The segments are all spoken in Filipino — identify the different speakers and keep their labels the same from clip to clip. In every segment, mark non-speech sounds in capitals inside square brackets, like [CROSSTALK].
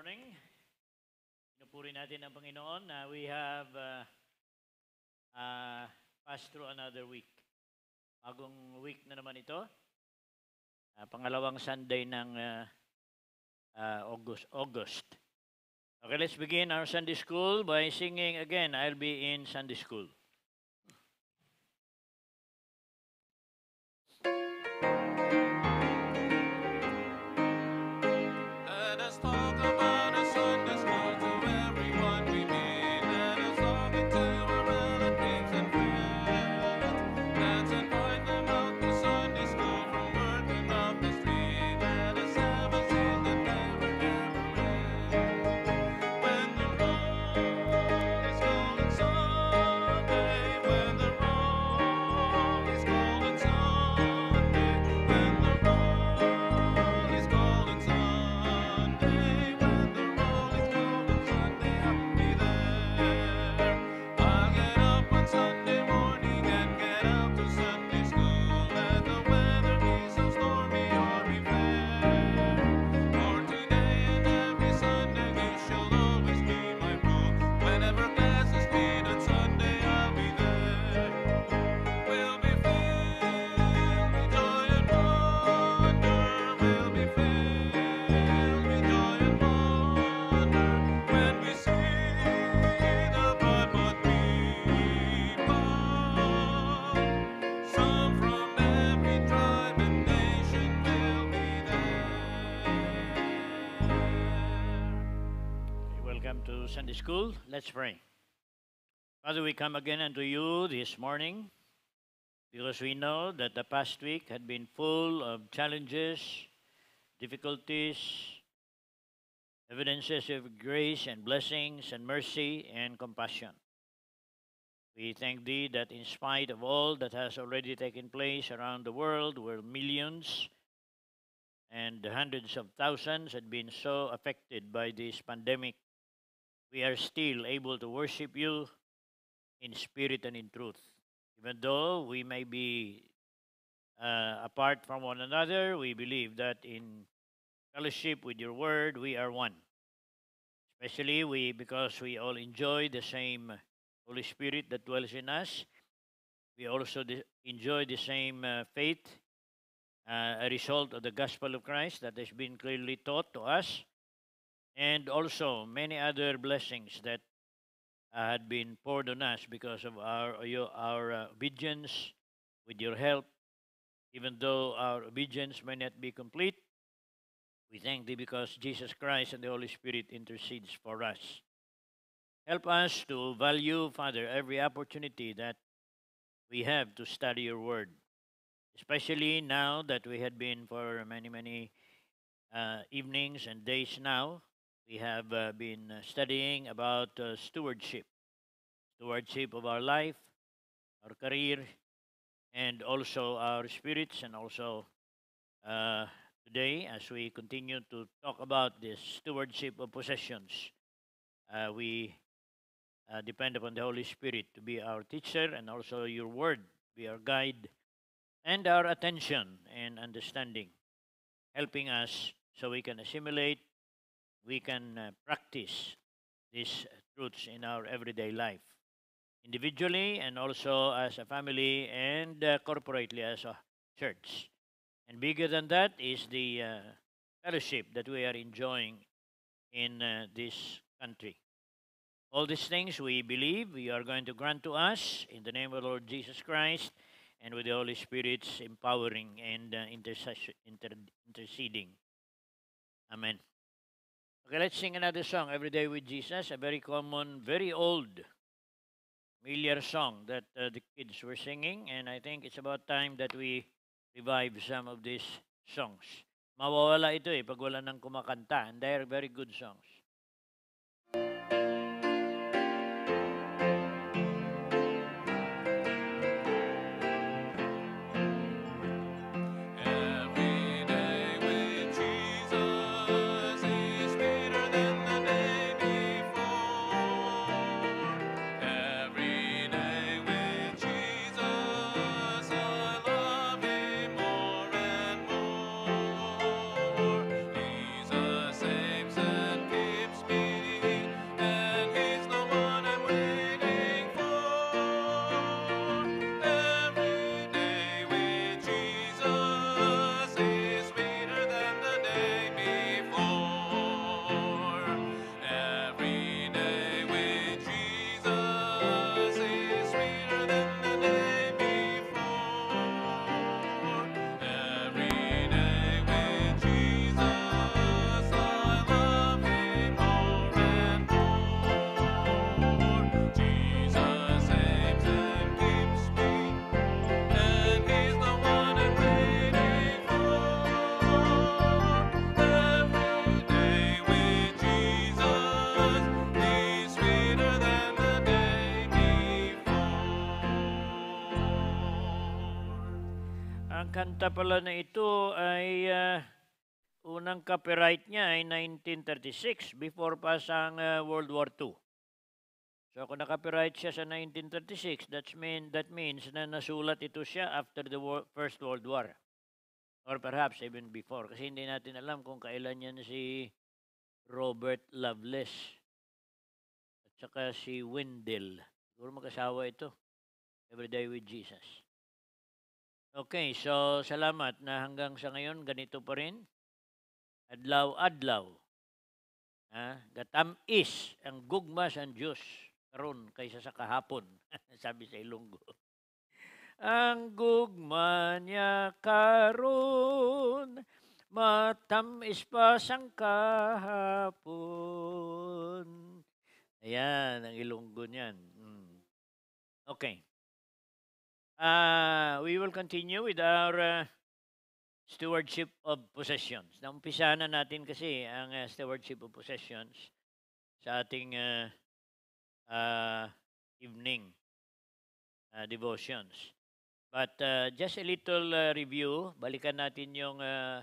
Speaker 1: morning. Pinupuri natin ang Panginoon na we have uh, uh, passed through another week. Bagong week na naman ito. Uh, pangalawang Sunday ng uh, uh, August. August. Okay, let's begin our Sunday school by singing again. I'll be in Sunday school. school. Let's pray. Father, we come again unto you this morning because we know that the past week had been full of challenges, difficulties, evidences of grace and blessings and mercy and compassion. We thank Thee that in spite of all that has already taken place around the world, where millions and hundreds of thousands had been so affected by this pandemic, we are still able to worship you in spirit and in truth. Even though we may be uh, apart from one another, we believe that in fellowship with your word, we are one. Especially we, because we all enjoy the same Holy Spirit that dwells in us. We also enjoy the same uh, faith, uh, a result of the gospel of Christ that has been clearly taught to us and also many other blessings that had been poured on us because of our, your, our uh, obedience with your help. Even though our obedience may not be complete, we thank thee because Jesus Christ and the Holy Spirit intercedes for us. Help us to value, Father, every opportunity that we have to study your word, especially now that we had been for many, many uh, evenings and days now we have uh, been uh, studying about uh, stewardship, stewardship of our life, our career, and also our spirits, and also uh, today as we continue to talk about this stewardship of possessions. Uh, we uh, depend upon the Holy Spirit to be our teacher, and also your word be our guide, and our attention and understanding, helping us so we can assimilate we can uh, practice these truths in our everyday life, individually and also as a family and uh, corporately as a church. And bigger than that is the uh, fellowship that we are enjoying in this country. All these things we believe we are going to grant to us in the name of the Lord Jesus Christ and with the Holy Spirit's empowering and uh, inter interceding. Amen. Okay, let's sing another song, Every Day with Jesus, a very common, very old, familiar song that uh, the kids were singing, and I think it's about time that we revive some of these songs. Mawawala ito eh, pag wala nang kumakanta, and they are very good songs. kanta pala na ito ay uh, unang copyright niya ay 1936 before pa sa uh, World War II. So kung naka-copyright siya sa 1936, that's mean, that means na nasulat ito siya after the war, First World War. Or perhaps even before. Kasi hindi natin alam kung kailan yan si Robert Lovelace. At saka si Wendell. Siguro magkasawa ito. Everyday with Jesus. Okay, so salamat na hanggang sa ngayon ganito pa rin. Adlaw-adlaw. Ha? is ang gugma sa Diyos karon kaysa sa kahapon, [LAUGHS] sabi sa Ilonggo. ang gugma niya karon matamis pa sang kahapon. Ayan, ang Ilonggo niyan. Mm. Okay. Uh, we will continue with our uh, stewardship of possessions. Naumpisa na natin kasi ang uh, stewardship of possessions sa ating uh, uh, evening uh, devotions. But uh, just a little uh, review, balikan natin yung uh,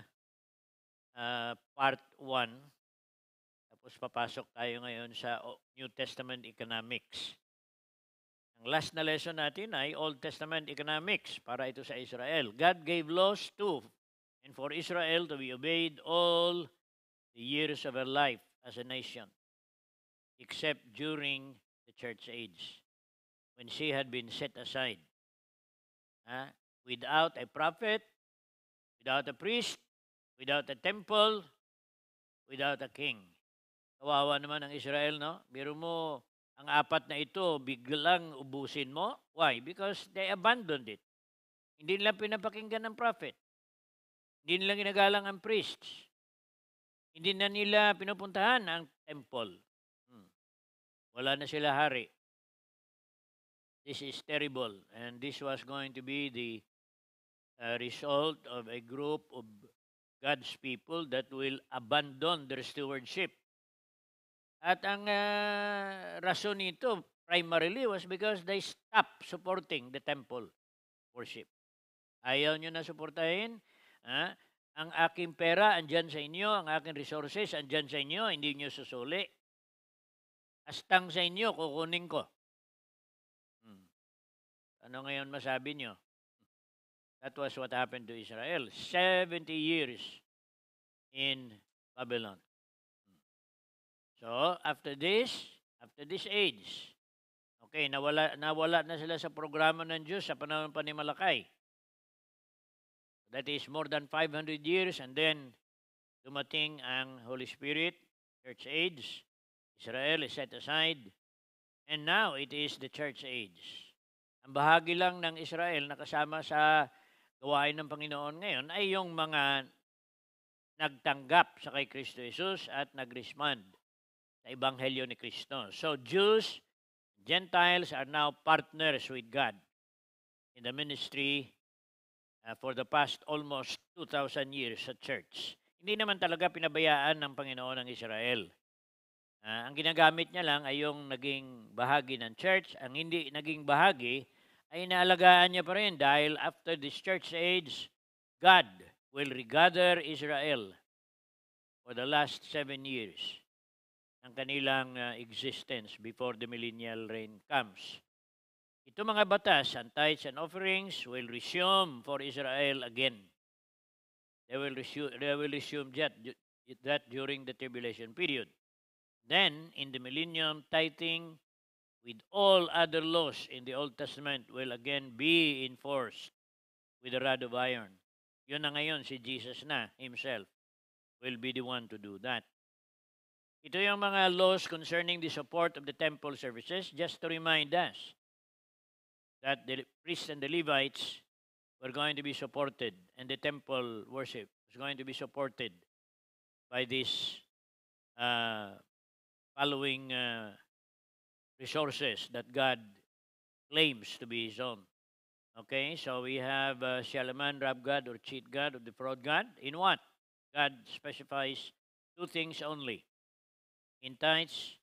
Speaker 1: uh, part 1. Tapos papasok tayo ngayon sa New Testament economics. Ang last na lesson natin ay Old Testament economics para ito sa Israel. God gave laws to and for Israel to be obeyed all the years of her life as a nation, except during the church age, when she had been
Speaker 2: set aside. Huh? Without a prophet, without a
Speaker 1: priest, without a temple, without a king. Kawawa naman ang Israel, no? Biro mo, ang apat na ito, biglang ubusin mo. Why? Because they abandoned it. Hindi nila pinapakinggan ng prophet. Hindi nila ginagalang ang priests. Hindi na nila pinupuntahan ang temple. Hmm. Wala na sila hari. This is terrible. And this was going to be the uh, result of a group of God's people that will abandon their stewardship at ang uh, rason nito primarily was because they stopped supporting the temple worship. Ayaw nyo na suportahin. Ha? Ah, ang aking pera andyan sa inyo, ang aking resources andyan sa inyo, hindi nyo susuli. Astang sa inyo, kukunin ko.
Speaker 3: Hmm.
Speaker 2: Ano ngayon masabi nyo? That was what happened to Israel. 70
Speaker 1: years in Babylon. So, after this, after this age, okay, nawala, nawala na sila sa programa ng Diyos sa panahon pa ni Malakay. That is more than 500 years and then dumating ang Holy Spirit, church age, Israel is set aside, and now it is the church age. Ang bahagi lang ng Israel na kasama sa gawain ng Panginoon ngayon ay yung mga nagtanggap sa kay Kristo Jesus at nagrespond sa Ebanghelyo ni Kristo. So Jews, Gentiles are now partners with God in the ministry uh, for the past almost 2,000 years sa church. Hindi naman talaga pinabayaan ng Panginoon ng Israel. Uh, ang ginagamit niya lang ay yung naging bahagi ng church. Ang hindi naging bahagi ay inaalagaan niya pa rin dahil after this church age, God will regather Israel for the last seven years ang kanilang ah, existence before the millennial reign comes. Ito mga batas and tithes and offerings will resume for Israel again. They will resume, they will resume that, that during the tribulation period. Then, in the millennium, tithing with all other laws in the Old Testament will again be enforced with a rod of iron. Yun na ngayon, si Jesus na himself will be the one to do that. Ito yung mga laws concerning the support of the temple services, just to remind us that the priests and the Levites were going to be supported, and the temple worship was going to be supported by this uh, following uh, resources that God claims to be his own. Okay, so we have uh, Shalaman, Rab God, or Cheat God, or the Fraud God. In what? God specifies two things only in tithes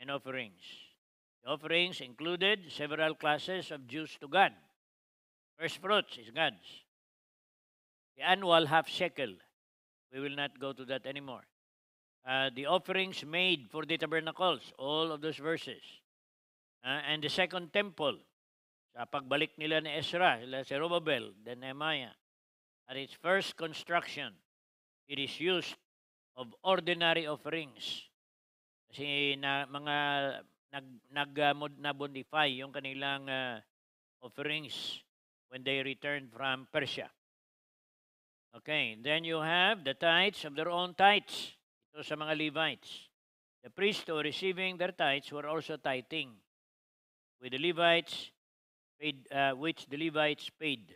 Speaker 1: and offerings. The offerings included several classes of dues to God. First fruits is God's. The annual half shekel. We will not go to that anymore. Uh, the offerings made for the tabernacles, all of those verses. Uh, and the second temple, sa pagbalik nila ni Ezra, sila si Robabel, then Nehemiah. At its first construction, it is used of ordinary offerings kasi na, mga nag nag uh, ah, na modify yung kanilang uh, offerings when they returned from Persia. Okay, then you have the tithes of their own tithes. Ito sa mga Levites. The priests who receiving their tithes were also tithing with the Levites paid, uh, which the Levites paid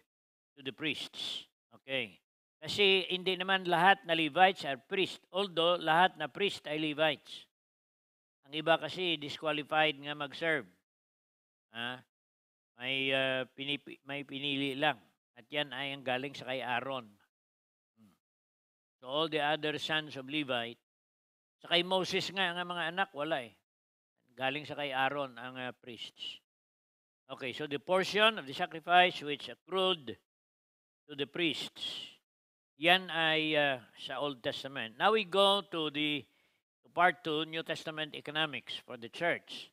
Speaker 1: to the priests. Okay. Kasi hindi naman lahat na Levites are priests, although lahat na priest ay Levites. Ang iba kasi disqualified nga mag-serve. Ha? May, uh, pinipi, may pinili lang. At yan ay ang galing sa kay Aaron. Hmm. So all the other sons of Levi sa kay Moses nga, ang mga anak, wala eh. Galing sa kay Aaron ang uh, priests. Okay, so the portion of the sacrifice which accrued to the priests. Yan ay uh, sa Old Testament. Now we go to the Part 2, New Testament Economics for the Church.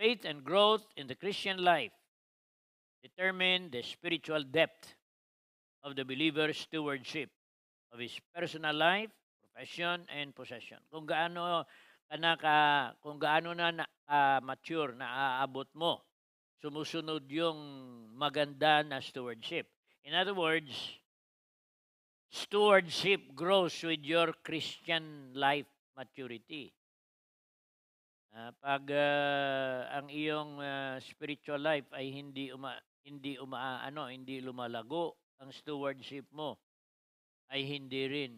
Speaker 1: Faith and growth in the Christian life determine the spiritual depth of the believer's stewardship of his personal life, profession, and possession. Kung gaano ka na ka, kung gaano na, na ah, mature na aabot mo, sumusunod yung maganda na stewardship. In other words, stewardship grows with your Christian life maturity. Uh, pag uh, ang iyong uh, spiritual life ay hindi uma hindi uma ano, hindi lumalago, ang stewardship mo ay hindi rin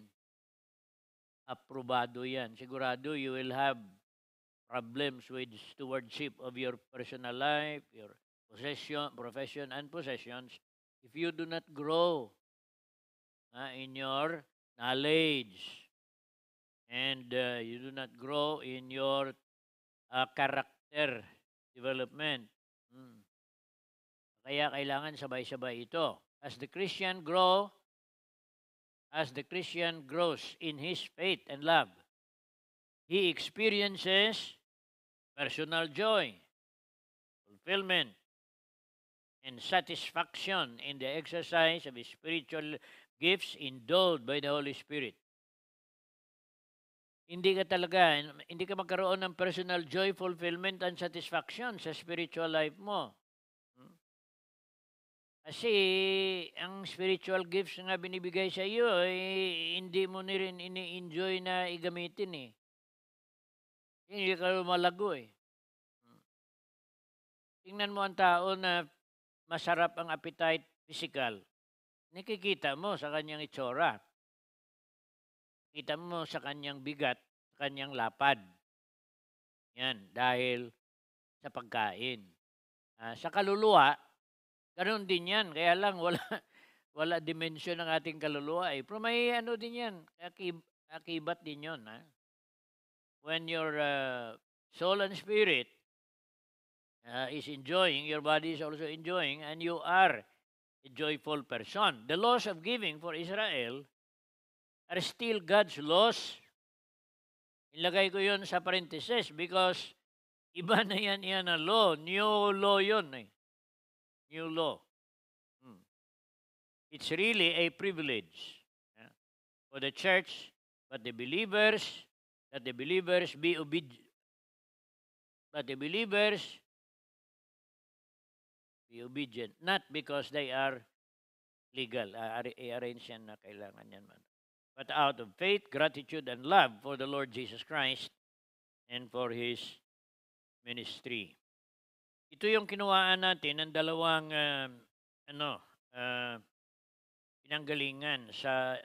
Speaker 1: aprobado 'yan. Sigurado you will have problems with stewardship of your personal life, your possession, profession and possessions if you do not grow uh, in your knowledge and uh, you do not grow in your uh, character development. Hmm. Kaya kailangan sabay-sabay ito. As the Christian grow, as the Christian grows in his faith and love, he experiences personal joy, fulfillment, and satisfaction in the exercise of his spiritual gifts endowed by the Holy Spirit hindi ka talaga, hindi ka magkaroon ng personal joy, fulfillment, and satisfaction sa spiritual life mo. Hmm? Kasi ang spiritual gifts na binibigay sa iyo, eh, hindi mo ni rin ini-enjoy na igamitin eh. Hindi ka lumalago eh. Hmm. Tingnan mo ang tao na masarap ang appetite physical. Nakikita mo sa kanyang itsura Kita mo sa kanyang bigat, sa kanyang lapad. Yan, dahil sa pagkain. Uh, sa kaluluwa, ganun din yan. Kaya lang, [LAUGHS] wala, wala dimension ng ating kaluluwa. Eh. Pero may ano din yan, akib, akibat din yun. Ha? When your uh, soul and spirit uh, is enjoying, your body is also enjoying, and you are a joyful person. The laws of giving for Israel are still God's laws. Ilagay ko yon sa parenthesis because iba na yan, yan na law. New law yon eh. New law. Hmm. It's really a privilege
Speaker 2: yeah, for the church, but the believers, that the believers be obedient. But the believers
Speaker 1: be obedient, not because they are legal. Arrange yan na kailangan yan man but out of faith, gratitude, and love for the Lord Jesus Christ and for His ministry. Ito yung kinuhaan natin ng dalawang uh, ano, uh, pinanggalingan sa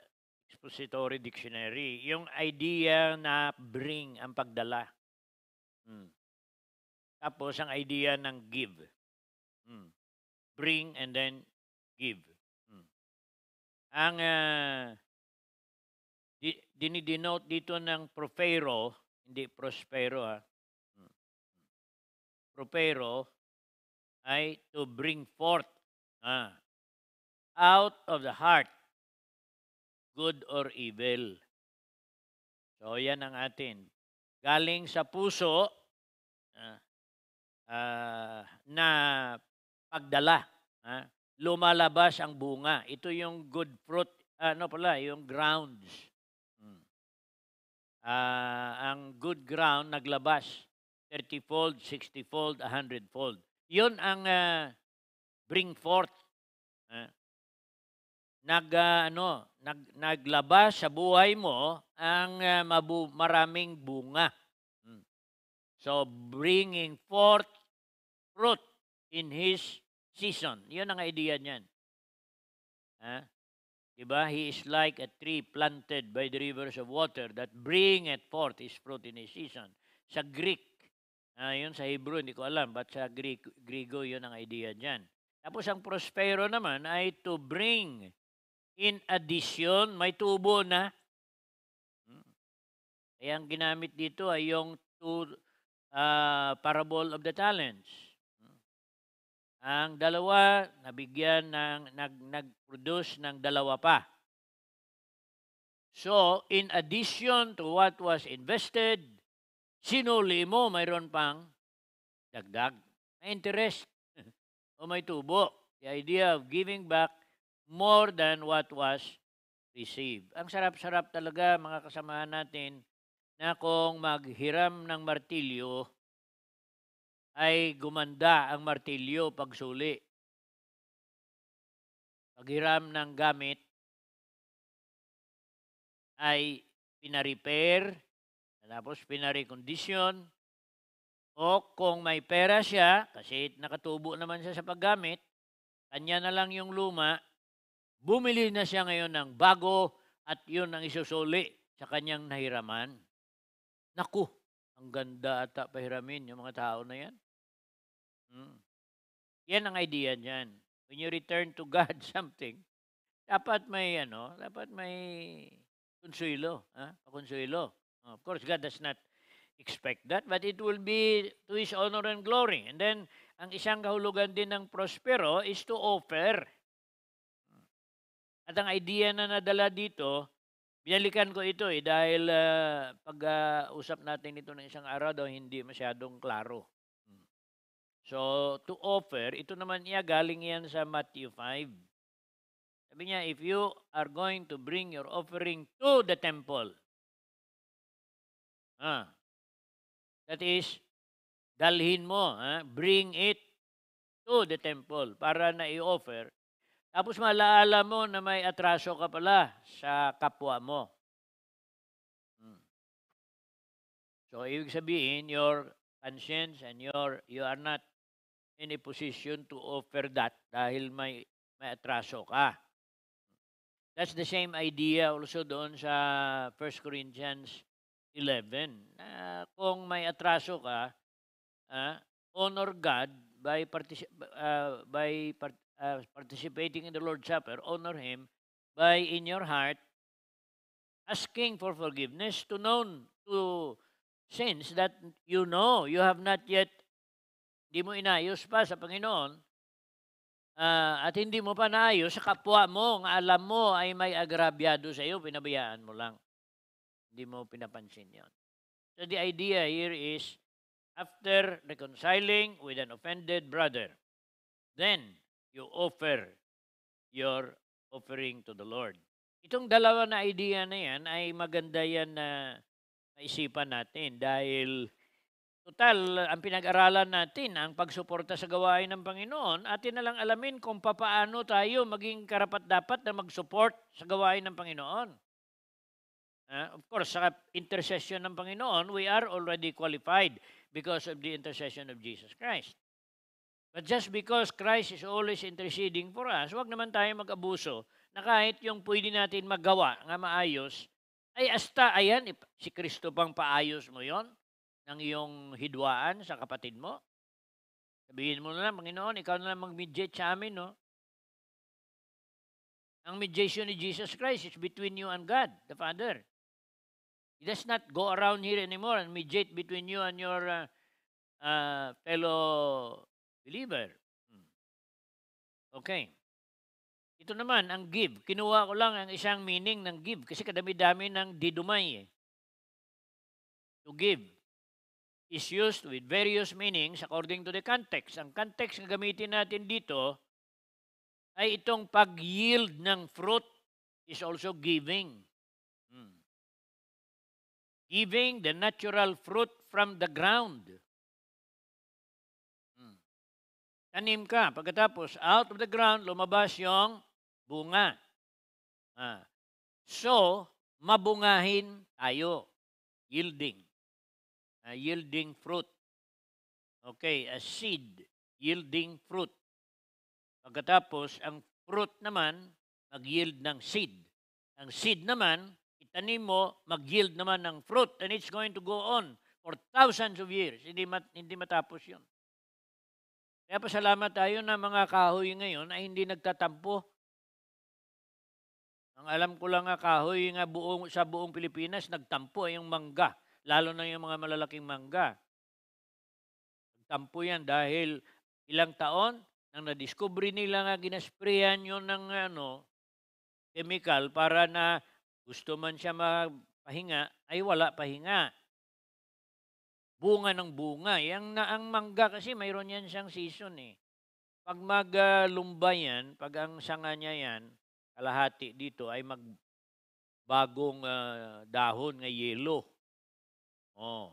Speaker 1: expository dictionary. Yung idea na bring ang pagdala. Hmm. Tapos ang idea ng give. Hmm. Bring and then give. Hmm. Ang uh, dinidenote dito ng profero, hindi
Speaker 2: prospero ha. Hmm. Propero ay to bring forth ah, out of the heart
Speaker 1: good or evil. So yan ang atin. Galing sa puso ah, ah, na pagdala. Ah, lumalabas ang bunga. Ito yung good fruit, ano pala, yung grounds uh, ang good ground naglabas 30-fold, 60-fold, 100-fold. Yun ang uh, bring forth. Uh, nag, uh, ano, nag, naglabas sa buhay mo ang uh, mabu- maraming bunga. Hmm. So, bringing forth fruit in his season. Yun ang idea niyan. Huh? Diba? He is like a tree planted by the rivers of water that bring bringeth forth his fruit in his season. Sa Greek, uh, yun sa Hebrew, hindi ko alam, but sa Greek, Grigo yun ang idea dyan. Tapos ang prospero naman ay to bring in addition, may tubo na. Hmm. Kaya ang ginamit dito ay yung to, uh, parable of the talents ang dalawa, nabigyan ng, nag, nag-produce ng dalawa pa. So, in addition to what was invested, sinuli mo, mayroon pang dagdag. May interest [LAUGHS] o may tubo. The idea of giving back more than what was received. Ang sarap-sarap talaga mga kasamahan natin na kung maghiram ng martilyo, ay gumanda ang martilyo pagsuli.
Speaker 2: Paghiram ng gamit
Speaker 1: ay pinarepair, tapos pinarecondition, o kung may pera siya, kasi nakatubo naman siya sa paggamit, kanya na lang yung luma, bumili na siya ngayon ng bago at yun ang isusuli sa kanyang nahiraman. Naku, ang ganda ata pahiramin yung mga tao na yan. Hmm. Yan ang idea niyan. When you return to God [LAUGHS] something, dapat may ano, dapat may consuelo, ha? Huh? Consuelo. Of course God does not expect that, but it will be to his honor and glory. And then ang isang kahulugan din ng prospero is to offer. At ang idea na nadala dito, binalikan ko ito eh dahil uh, pag-usap uh, natin ito ng isang araw daw hindi masyadong klaro. So, to offer, ito naman niya, galing yan sa Matthew 5. Sabi niya, if you are going to bring your offering to the temple, ah, that is, dalhin mo, ah, bring it to the temple para na i-offer. Tapos malaala mo na may atraso ka pala sa kapwa mo. Hmm. So, ibig sabihin, your conscience and your, you are not in a position to offer that dahil may, may atraso ka. That's the same idea also doon sa 1 Corinthians 11. Uh, kung may atraso ka, uh, honor God by, particip- uh, ah, by part- uh, ah, participating in the Lord's Supper, honor Him by in your heart asking for forgiveness to known to sins that you know you have not yet hindi mo inayos pa sa Panginoon uh, at hindi mo pa naayos sa kapwa mo, ang alam mo ay may agrabyado sa iyo, pinabayaan mo lang. Hindi mo pinapansin yon. So the idea here is, after reconciling with an offended brother, then you offer your offering to the Lord. Itong dalawa na idea na yan ay maganda yan na maisipan natin dahil Total, ang pinag-aralan natin, ang pagsuporta sa gawain ng Panginoon, atin na lang alamin kung papaano tayo maging karapat-dapat na mag-support sa gawain ng Panginoon. Uh, of course, sa intercession ng Panginoon, we are already qualified because of the intercession of Jesus Christ. But just because Christ is always interceding for us, wag naman tayo mag-abuso na kahit yung pwede natin magawa nga maayos, ay asta, ayan, si Kristo pang paayos mo yon ng iyong hidwaan sa kapatid mo? Sabihin mo na lang, Panginoon, ikaw na lang mag-mediate sa amin, no? Ang mediation ni Jesus Christ is between you and God, the Father. He does not go around here anymore and mediate between you and your uh, uh, fellow believer. Hmm. Okay. Ito naman, ang give. Kinuha ko lang ang isang meaning ng give kasi kadami-dami ng didumay. Eh. To give is used with various meanings according to the context. Ang context na gamitin natin dito ay itong pag-yield ng fruit is also
Speaker 2: giving. Hmm. Giving the natural fruit from the ground. Hmm. Tanim ka. Pagkatapos,
Speaker 1: out of the ground, lumabas yung bunga. Ah. So, mabungahin tayo. Yielding uh, yielding fruit. Okay, a seed, yielding fruit. Pagkatapos, ang fruit naman, mag-yield ng seed. Ang seed naman, itanim mo, mag-yield naman ng fruit. And it's going to go on for thousands of years. Hindi, mat, hindi matapos yun. Kaya pasalamat tayo na mga kahoy ngayon ay hindi nagtatampo. Ang alam ko lang nga kahoy nga buong, sa buong Pilipinas, nagtampo yung mangga lalo na yung mga malalaking mangga. Tampo yan dahil ilang taon nang nadiskubre nila nga ginasprayan yon ng ano, chemical para na gusto man siya mapahinga, ay wala pahinga. Bunga ng bunga. Yang na, ang mangga kasi mayroon yan siyang season eh. Pag maglumba yan, pag ang sanga niya yan, kalahati dito ay magbagong uh, dahon ng yelo Oh,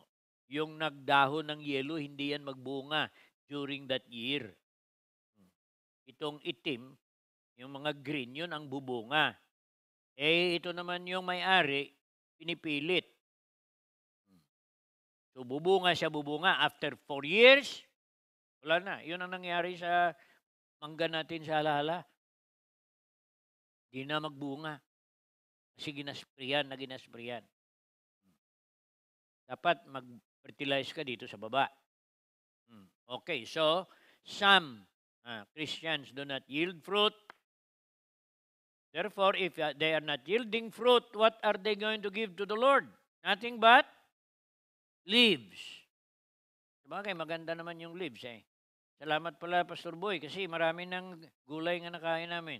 Speaker 1: yung nagdahon ng yelo, hindi yan magbunga during that year. Hmm. Itong itim, yung mga green, yun ang bubunga. Eh, ito naman yung may-ari, pinipilit. Hmm. So, bubunga siya, bubunga. After four years, wala na. Yun ang nangyari sa mangga natin sa halahala. Hindi na magbunga. Kasi ginasprayan na ginasprayan. Dapat mag-fertilize ka dito sa baba. Hmm. Okay, so some uh, Christians do not yield fruit. Therefore, if ah, they are not yielding fruit, what are they going to give to the Lord? Nothing but leaves. Sabagay, maganda naman yung leaves eh. Salamat pala, Pastor Boy, kasi marami ng gulay nga nakain namin.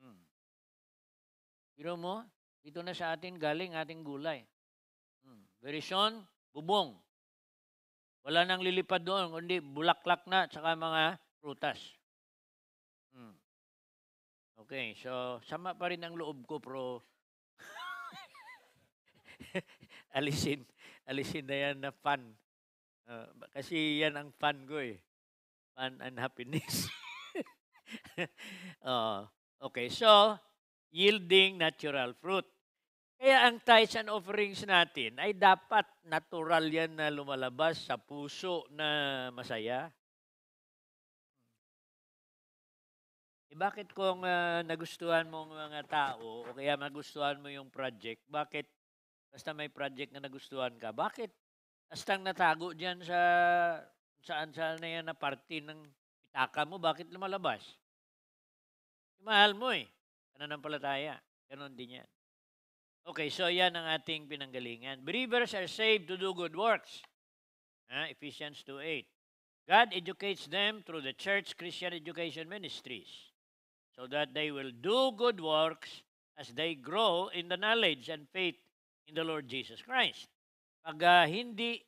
Speaker 1: Hmm. Pero mo, dito na sa atin galing ating gulay. Berison, bubong. Wala nang lilipad doon, kundi bulaklak na tsaka mga prutas. Hmm. Okay, so sama pa rin ang loob ko pro [LAUGHS] alisin. Alisin na yan na fun. Uh, kasi yan ang fun ko eh. Fun and happiness. uh, [LAUGHS] okay, so yielding natural fruit. Kaya ang tithes and offerings natin ay dapat natural yan na lumalabas sa puso na masaya. Eh bakit kung uh, nagustuhan mo ang mga tao o kaya nagustuhan mo yung project, bakit basta may project na nagustuhan ka, bakit astang natago diyan sa saan saan na yan na parte ng pitaka mo, bakit lumalabas? Mahal mo eh. Ano ng palataya? Ganon din yan. Okay, so yan ang ating pinanggalingan. Believers are saved to do good works. Uh, Ephesians 2.8 God educates them through the church Christian education ministries so that they will do good works as they grow in the knowledge and faith in the Lord Jesus Christ. Pag uh, hindi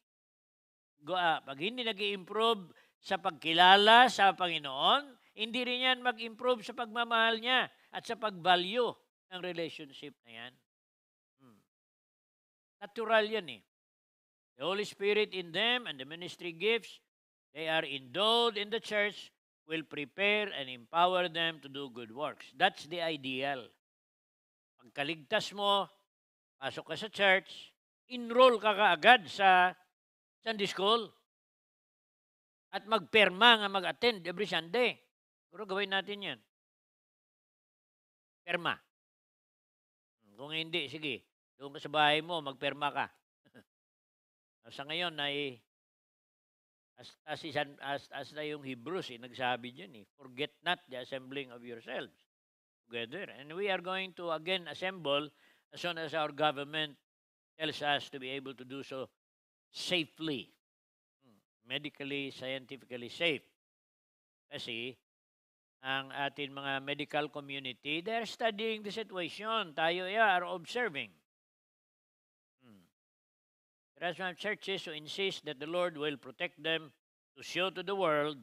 Speaker 1: uh, pag hindi nag-improve sa pagkilala sa Panginoon, hindi rin yan mag-improve sa pagmamahal niya at sa pag-value ng relationship na yan. Natural yan eh. The Holy Spirit in them and the ministry gifts they are endowed in the church will prepare and empower them to do good works. That's the ideal. Pagkaligtas mo, pasok ka sa church, enroll ka kaagad sa Sunday school at magperma nga mag-attend every Sunday.
Speaker 2: Pero gawin natin yan. Perma.
Speaker 1: Hmm, kung hindi, sige. Doon ka sa bahay mo, magperma ka. Ah, sa ngayon ay as, as, isan, as, as na yung Hebrews eh, nagsabi diyan eh, forget not the assembling of yourselves together. And we are going to again assemble as soon as our government tells us to be able to do so safely, hmm, medically, scientifically safe. Kasi ang atin mga medical community, they're studying the situation. Tayo yeah, are observing. There are churches who insist that the Lord will protect them to show to the world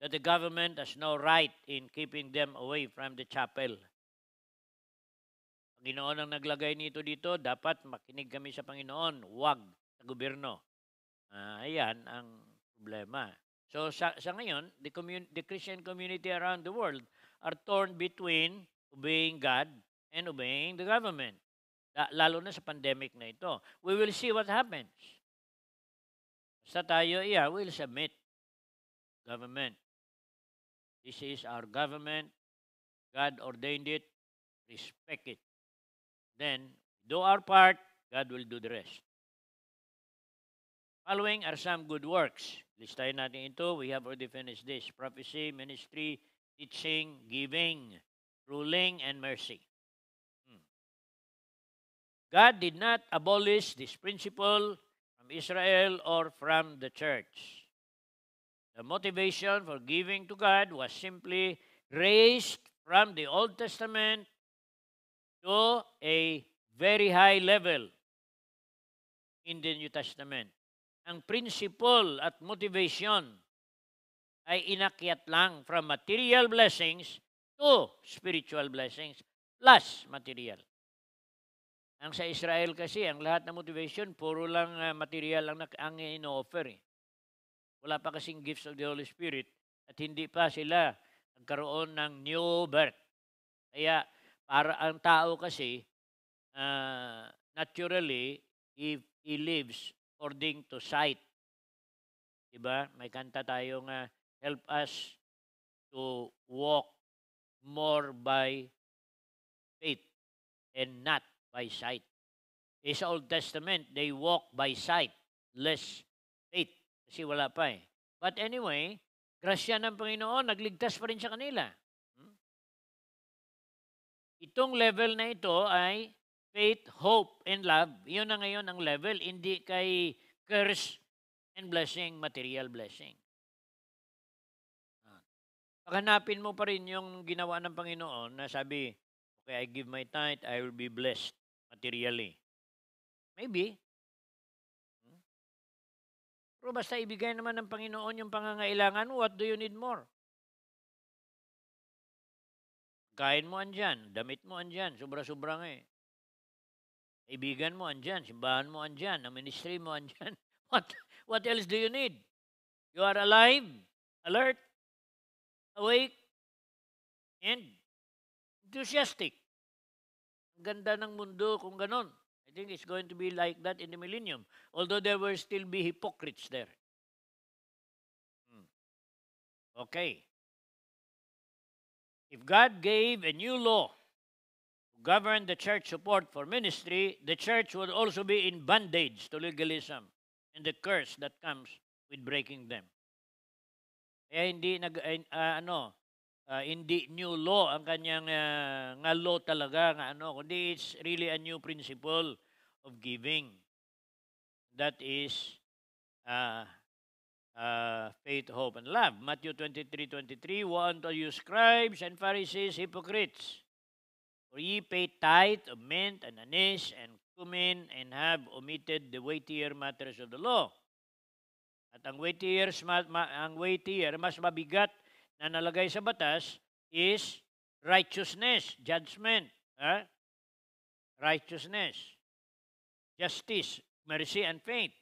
Speaker 1: that the government has no right in keeping them away from the chapel. Panginoon ang naglagay nito dito, dapat makinig kami sa Panginoon, wag sa gobyerno. Uh, ayan ang problema. So sa, sa ngayon, the, commun- the Christian community around the world are torn between obeying God and obeying the government. Lalo na sa pandemic na ito. We will see what happens. Sa tayo, yeah, we'll submit government.
Speaker 2: This is our government. God ordained it. Respect it.
Speaker 1: Then, do our part. God will do the rest. Following are some good works. Listahin natin ito. We have already finished this. Prophecy, ministry, teaching, giving, ruling, and mercy. God did not abolish this principle from Israel or from the church. The motivation for giving to God was simply raised from the Old Testament to a very high level in the New Testament. Ang principle at motivation ay inakyat lang from material blessings to spiritual blessings plus material. Ang sa Israel kasi, ang lahat ng motivation, puro lang uh, material ang, ang in offer Eh. Wala pa kasing gifts of the Holy Spirit at hindi pa sila nagkaroon ng new birth. Kaya para ang tao kasi, uh, naturally, he, he lives according to sight. Diba? May kanta tayong uh, help us
Speaker 2: to walk more by faith
Speaker 1: and not by sight. Is Old Testament, they walk by sight, less faith. Kasi wala pa eh. But anyway, grasya ng Panginoon, nagligtas pa rin sa kanila. Hmm? Itong level na ito ay faith, hope, and love. Yun na ngayon ang level, hindi kay curse and blessing, material blessing. Paghanapin ah. mo pa rin yung ginawa ng Panginoon na sabi, okay, I give my tithe, I will be blessed materially. Eh. Maybe. Hmm?
Speaker 2: Pero basta ibigay naman ng Panginoon yung pangangailangan, what do you need more?
Speaker 1: Kain mo andyan, damit mo andyan, sobra-sobra nga eh. Ibigan mo andyan, simbahan mo andyan, ang ministry mo andyan. [LAUGHS] What, what else do you need? You are alive, alert, awake, and enthusiastic ganda ng mundo kung ganun. I think it's going to be like that in the millennium. Although there will still be hypocrites there. Hmm. Okay. If God gave a new law to govern the church support for ministry, the church would also be in bondage to legalism and the curse that comes with breaking them. Kaya hindi nag, uh, ano, uh, hindi new law ang kanyang uh, nga law talaga nga ano kundi it's really a new principle of giving that is uh, uh, faith hope and love Matthew 23:23 woe unto you scribes and Pharisees hypocrites for ye pay tithe of mint and anise and cumin and have omitted the weightier matters of the law at ang weightier, ang weightier mas mabigat na nalagay sa batas is righteousness, judgment, Eh? righteousness, justice, mercy, and faith.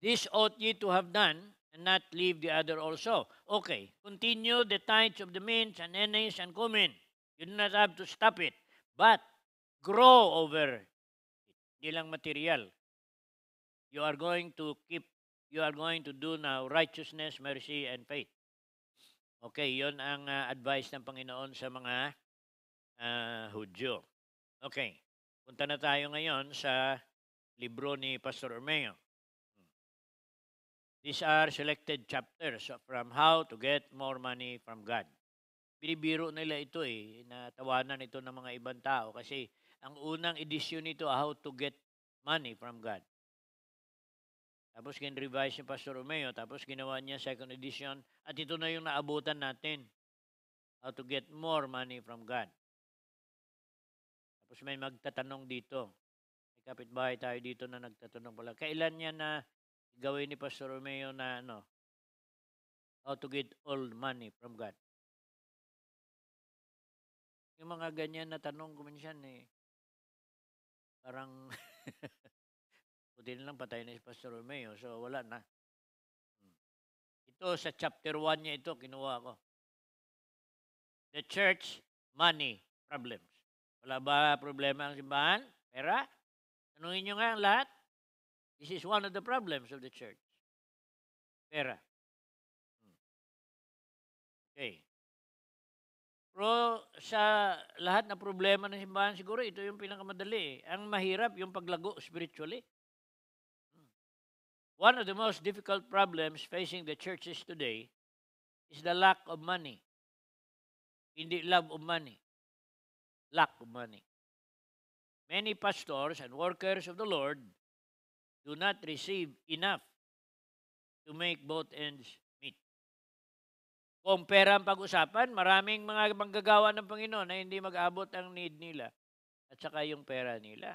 Speaker 1: This ought ye to have done, and not leave the other also. Okay, continue the tithes of the means and earnings and cumin. You do not have to stop it, but grow over it. Hindi lang material. You are going to keep, you are going to do now righteousness, mercy, and faith. Okay, yon ang uh, advice ng Panginoon sa mga uh, Hudyo. Okay, punta na tayo ngayon sa libro ni Pastor Romeo. Hmm. These are selected chapters from how to get more money from God. Binibiro nila ito eh, natawanan ito ng mga ibang tao kasi ang unang edisyon nito, how to get money from God. Tapos kin-revise ni Pastor Romeo. Tapos ginawa niya second edition. At ito na yung naabutan natin. How to get more money from God. Tapos may magtatanong dito. May kapitbahay tayo dito na nagtatanong pala. Kailan niya na gawin ni Pastor Romeo na ano? How to get
Speaker 2: old money from God.
Speaker 1: Yung mga ganyan na tanong ko minsan eh. Parang [LAUGHS] Buti na lang patay na si Pastor Romeo. So wala na. Hmm. Ito sa chapter 1 niya ito, kinuha ko. The church, money, problems. Wala ba problema ang simbahan? Pera? Tanungin nyo nga ang lahat.
Speaker 2: This is one of the problems of the church. Pera. Hmm.
Speaker 1: Okay. Pero sa lahat na problema ng simbahan, siguro ito yung pinakamadali. Eh. Ang mahirap yung paglago spiritually. One of the most difficult problems facing the churches today is the lack of money. Hindi love of money. Lack of
Speaker 2: money. Many pastors and workers of the Lord do not
Speaker 1: receive enough to make both ends meet. Kung pera ang pag-usapan, maraming mga manggagawa ng Panginoon na hindi mag-abot ang need nila at saka yung pera nila.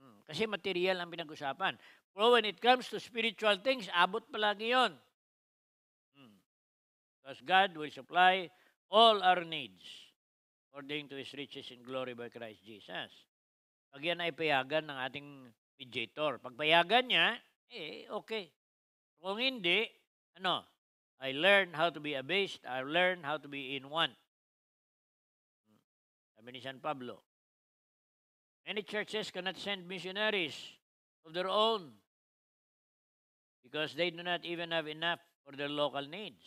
Speaker 1: Hmm. Kasi material ang pinag-usapan. Pero when it comes to spiritual things, abot palagi yon. Hmm. Because God will supply all our needs according to His riches in glory by Christ Jesus. Pag yan ay payagan ng ating mediator. Pag payagan niya, eh, okay. Kung hindi, ano, I learn how to be abased, I learn how to be in one. Hmm. Sabi ni San Pablo, Many churches cannot send missionaries of their own because they do not even have enough for their local needs.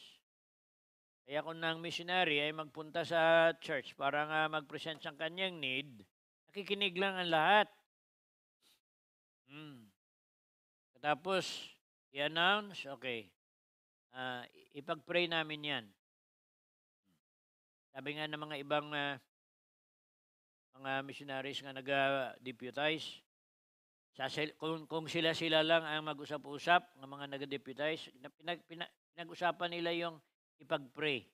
Speaker 1: Kaya kung ang missionary ay magpunta sa church para nga mag-present sa kanyang need, nakikinig lang ang lahat. Hmm.
Speaker 2: Tapos, i-announce, okay, uh,
Speaker 1: ipag-pray namin yan. Sabi nga ng mga ibang uh, mga missionaries nga nag-deputize, sa, kung, kung sila-sila lang ang mag-usap-usap ng mga nag-deputize, pinag, pinag, pinag-usapan nila yung ipag-pray.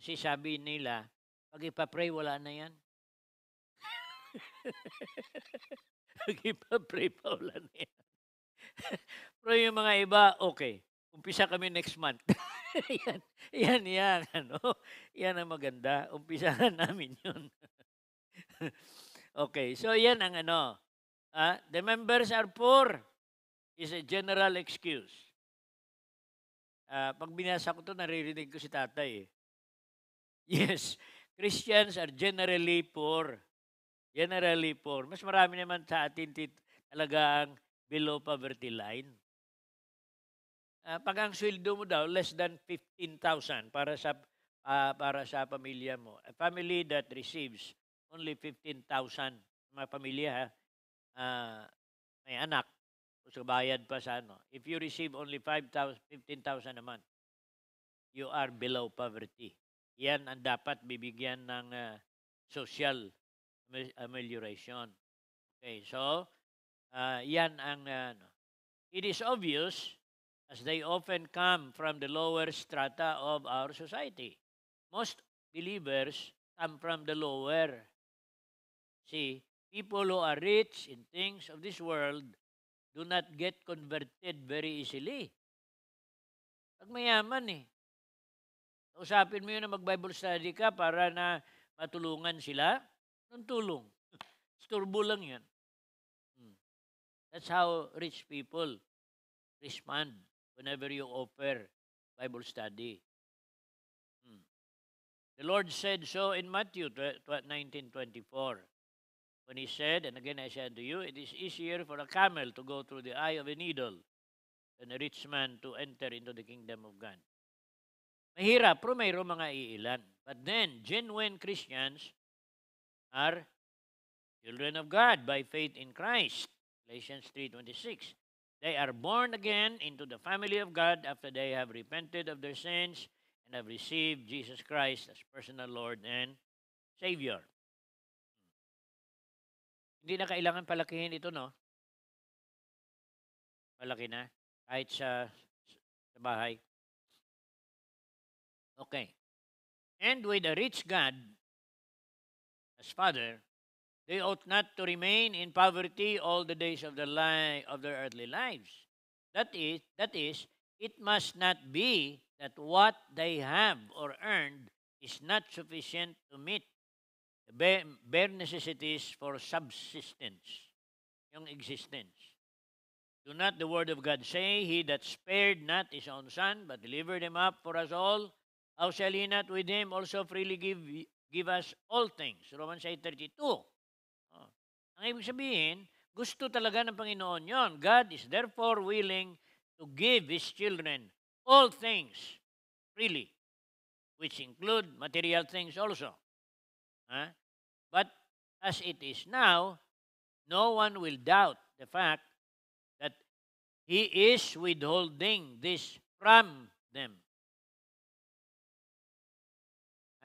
Speaker 1: Kasi sabi nila, pag ipapray, wala na yan. [LAUGHS] pag ipapray pa, wala na yan. [LAUGHS] Pero yung mga iba, okay. Umpisa kami next month. [LAUGHS] yan, yan, yan, ano, yan ang maganda. Umpisahan namin yun. okay, so yan ang ano, Uh, the members are poor is a general excuse. Uh, pag binasa ko to, naririnig ko si tatay. Eh. Yes, [LAUGHS] Christians are generally poor. Generally poor. Mas marami naman sa atin talaga ang below poverty line. Uh, pag ang sweldo mo daw, less than 15,000 para sa uh, para sa pamilya mo. A family that receives only 15,000, mga pamilya ha, uh, may anak, so bayad pa sa ano. If you receive only 5,000, 15,000 a month, you are below poverty. Yan ang dapat bibigyan ng uh, social amelioration. Okay, so uh, yan ang uh, ano. It is obvious as they often come from the lower strata of our society. Most believers come from the lower. See, People who are rich in things of this world do not get converted very easily. Pag mayaman eh. Usapin mo yun na mag-Bible study ka para na matulungan sila ng tulong. [LAUGHS] Sturbo lang yan. Hmm. That's how rich people respond whenever you offer Bible study. Hmm. The Lord said so in Matthew 19.24. When he said, And again I say unto you, It is easier for a camel to go through the eye of a needle than a rich man to enter into the kingdom of God. Mahirap, pero mayroong mga iilan. But then, genuine Christians are children of God by faith in Christ. Galatians 3.26 They are born again into the family of God after they have repented of their sins and have received Jesus Christ as personal Lord and Savior. Hindi na kailangan palakihin ito, no?
Speaker 2: Malaki na. Kahit sa, sa bahay. Okay. And with a rich God
Speaker 1: as Father, they ought not to remain in poverty all the days of their life of their earthly lives. That is, that is, it must not be that what they have or earned is not sufficient to meet Bare necessities for subsistence. Yung existence. Do not the word of God say, He that spared not his own son, but delivered him up for us all, how shall he not with him also freely give, give us all things? Romans 8.32. Oh. Ang ibig sabihin, gusto talaga ng Panginoon yon. God is therefore willing to give His children all things freely, which include material things also. Huh? But as it is now, no one will doubt the fact that he is withholding this from them.